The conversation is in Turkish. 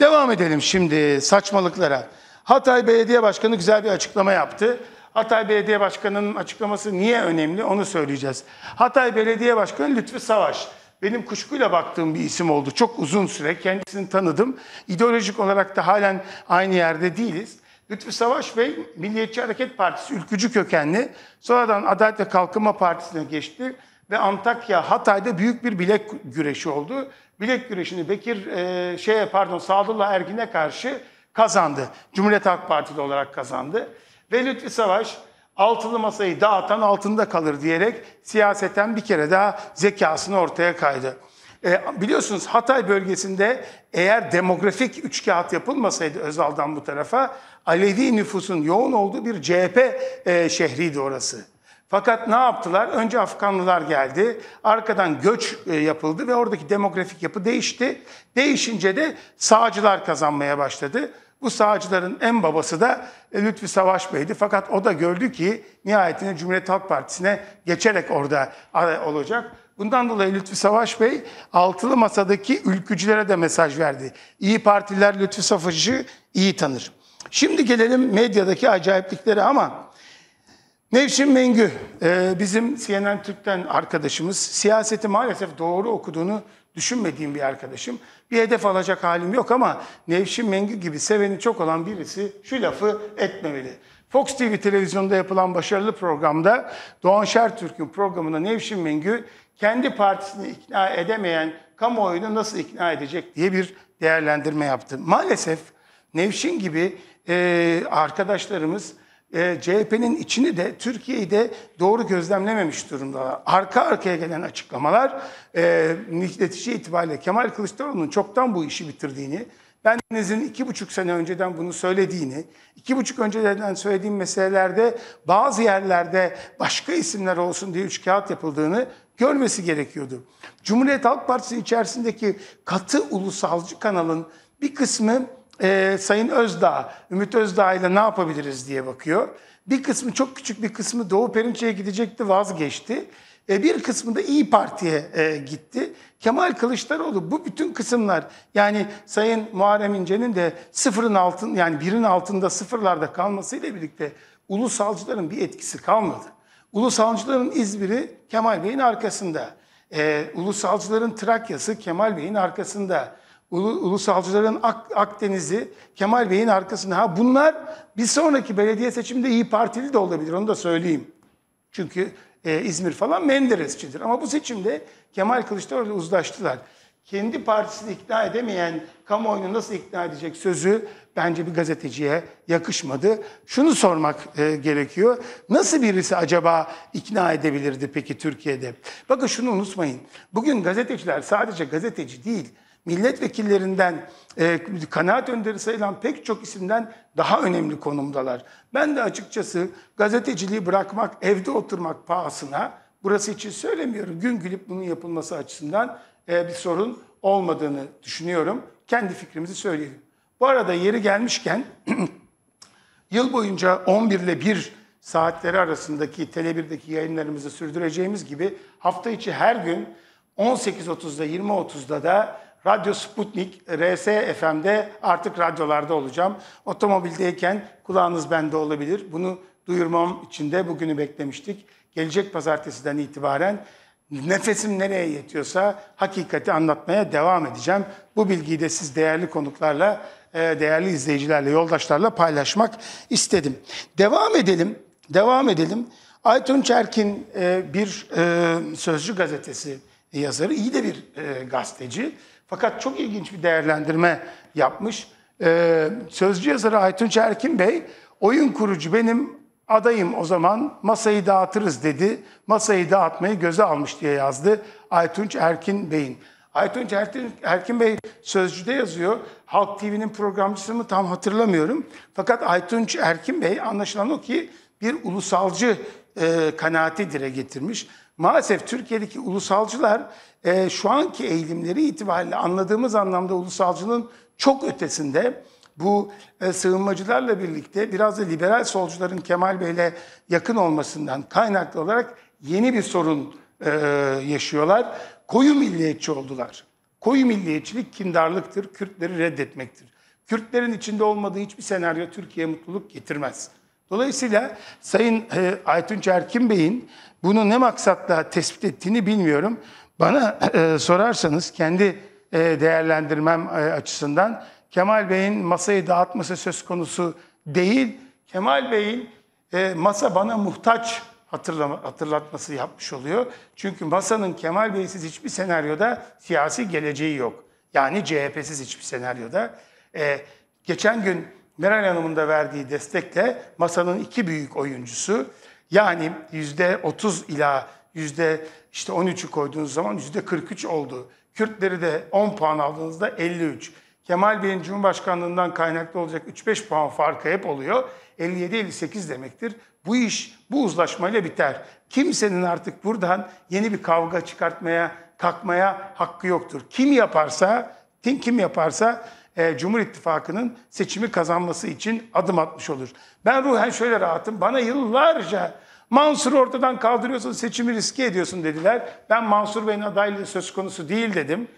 Devam edelim şimdi saçmalıklara. Hatay Belediye Başkanı güzel bir açıklama yaptı. Hatay Belediye Başkanı'nın açıklaması niye önemli onu söyleyeceğiz. Hatay Belediye Başkanı lütfi Savaş. Benim kuşkuyla baktığım bir isim oldu. Çok uzun süre kendisini tanıdım. İdeolojik olarak da halen aynı yerde değiliz. Lütfi Savaş Bey Milliyetçi Hareket Partisi ülkücü kökenli. Sonradan Adalet ve Kalkınma Partisi'ne geçti ve Antakya, Hatay'da büyük bir bilek güreşi oldu bilek güreşini Bekir e, şeye pardon Sadullah Ergin'e karşı kazandı. Cumhuriyet Halk Partili olarak kazandı. Ve Lütfi Savaş altılı masayı dağıtan altında kalır diyerek siyaseten bir kere daha zekasını ortaya kaydı. E, biliyorsunuz Hatay bölgesinde eğer demografik üç kağıt yapılmasaydı Özal'dan bu tarafa Alevi nüfusun yoğun olduğu bir CHP e, şehriydi orası. Fakat ne yaptılar? Önce Afganlılar geldi, arkadan göç e, yapıldı ve oradaki demografik yapı değişti. Değişince de sağcılar kazanmaya başladı. Bu sağcıların en babası da e, Lütfi Savaş Bey'di. Fakat o da gördü ki nihayetinde Cumhuriyet Halk Partisi'ne geçerek orada olacak. Bundan dolayı Lütfi Savaş Bey altılı masadaki ülkücülere de mesaj verdi. İyi partiler Lütfi Savaş'ı iyi tanır. Şimdi gelelim medyadaki acayiplikleri ama Nevşin Mengü, e, bizim CNN Türk'ten arkadaşımız. Siyaseti maalesef doğru okuduğunu düşünmediğim bir arkadaşım. Bir hedef alacak halim yok ama Nevşin Mengü gibi seveni çok olan birisi şu lafı etmemeli. Fox TV televizyonda yapılan başarılı programda Doğan Şertürk'ün programında Nevşin Mengü kendi partisini ikna edemeyen kamuoyunu nasıl ikna edecek diye bir değerlendirme yaptı. Maalesef Nevşin gibi e, arkadaşlarımız e, CHP'nin içini de Türkiye'yi de doğru gözlemlememiş durumda. Arka arkaya gelen açıklamalar e, netice itibariyle Kemal Kılıçdaroğlu'nun çoktan bu işi bitirdiğini, Bendeniz'in iki buçuk sene önceden bunu söylediğini, iki buçuk önceden söylediğim meselelerde bazı yerlerde başka isimler olsun diye üç kağıt yapıldığını görmesi gerekiyordu. Cumhuriyet Halk Partisi içerisindeki katı ulusalcı kanalın bir kısmı e, Sayın Özdağ, Ümit Özdağ ile ne yapabiliriz diye bakıyor. Bir kısmı çok küçük bir kısmı Doğu Perinçe'ye gidecekti vazgeçti. E, bir kısmı da İyi Parti'ye e, gitti. Kemal Kılıçdaroğlu bu bütün kısımlar yani Sayın Muharrem İnce'nin de sıfırın altın yani birin altında sıfırlarda kalmasıyla birlikte ulusalcıların bir etkisi kalmadı. Ulusalcıların İzmir'i Kemal Bey'in arkasında. E, ulusalcıların Trakya'sı Kemal Bey'in arkasında. Ulu, ulusalcıların Akdeniz'i, Kemal Bey'in arkasında. Ha bunlar bir sonraki belediye seçiminde iyi Partili de olabilir onu da söyleyeyim. Çünkü e, İzmir falan Menderesçidir. Ama bu seçimde Kemal Kılıçdaroğlu uzlaştılar. Kendi partisini ikna edemeyen kamuoyunu nasıl ikna edecek sözü bence bir gazeteciye yakışmadı. Şunu sormak e, gerekiyor. Nasıl birisi acaba ikna edebilirdi peki Türkiye'de? Bakın şunu unutmayın. Bugün gazeteciler sadece gazeteci değil milletvekillerinden e, kanaat önderi sayılan pek çok isimden daha önemli konumdalar. Ben de açıkçası gazeteciliği bırakmak, evde oturmak pahasına burası için söylemiyorum. Gün gülüp bunun yapılması açısından e, bir sorun olmadığını düşünüyorum. Kendi fikrimizi söyleyelim. Bu arada yeri gelmişken yıl boyunca 11 ile 1 saatleri arasındaki Tele1'deki yayınlarımızı sürdüreceğimiz gibi hafta içi her gün 18.30'da 20.30'da da Radyo Sputnik, RS FM'de artık radyolarda olacağım. Otomobildeyken kulağınız bende olabilir. Bunu duyurmam için de bugünü beklemiştik. Gelecek pazartesiden itibaren nefesim nereye yetiyorsa hakikati anlatmaya devam edeceğim. Bu bilgiyi de siz değerli konuklarla, e, değerli izleyicilerle, yoldaşlarla paylaşmak istedim. Devam edelim, devam edelim. Aytun Çerkin e, bir e, Sözcü gazetesi yazarı, iyi de bir gazeteci. Fakat çok ilginç bir değerlendirme yapmış. Ee, sözcü yazarı Aytun Çerkin Bey, oyun kurucu benim adayım o zaman masayı dağıtırız dedi. Masayı dağıtmayı göze almış diye yazdı Aytunç Erkin Bey'in. Aytunç Erkin, Erkin Bey Sözcü'de yazıyor. Halk TV'nin programcısını tam hatırlamıyorum. Fakat Aytunç Erkin Bey anlaşılan o ki bir ulusalcı e, kanaati dire getirmiş. Maalesef Türkiye'deki ulusalcılar e, şu anki eğilimleri itibariyle anladığımız anlamda ulusalcılığın çok ötesinde bu e, sığınmacılarla birlikte biraz da liberal solcuların Kemal Bey'le yakın olmasından kaynaklı olarak yeni bir sorun e, yaşıyorlar. Koyu milliyetçi oldular. Koyu milliyetçilik kindarlıktır, Kürtleri reddetmektir. Kürtlerin içinde olmadığı hiçbir senaryo Türkiye'ye mutluluk getirmez. Dolayısıyla Sayın e, Aytun Çerkin Bey'in bunu ne maksatla tespit ettiğini bilmiyorum. Bana e, sorarsanız kendi e, değerlendirmem e, açısından Kemal Bey'in masayı dağıtması söz konusu değil. Kemal Bey'in e, masa bana muhtaç hatırlama, hatırlatması yapmış oluyor. Çünkü masanın Kemal Bey'siz hiçbir senaryoda siyasi geleceği yok. Yani CHP'siz hiçbir senaryoda. E, geçen gün Meral Hanım'ın da verdiği destekle masanın iki büyük oyuncusu yani yüzde 30 ila yüzde işte 13'ü koyduğunuz zaman yüzde 43 oldu. Kürtleri de 10 puan aldığınızda 53. Kemal Bey'in Cumhurbaşkanlığından kaynaklı olacak 3-5 puan farkı hep oluyor. 57-58 demektir. Bu iş bu uzlaşmayla biter. Kimsenin artık buradan yeni bir kavga çıkartmaya, kalkmaya hakkı yoktur. Kim yaparsa, kim, kim yaparsa e, Cumhur İttifakı'nın seçimi kazanması için adım atmış olur. Ben ruhen şöyle rahatım. Bana yıllarca Mansur ortadan kaldırıyorsun, seçimi riske ediyorsun dediler. Ben Mansur Bey'in adaylığı söz konusu değil dedim.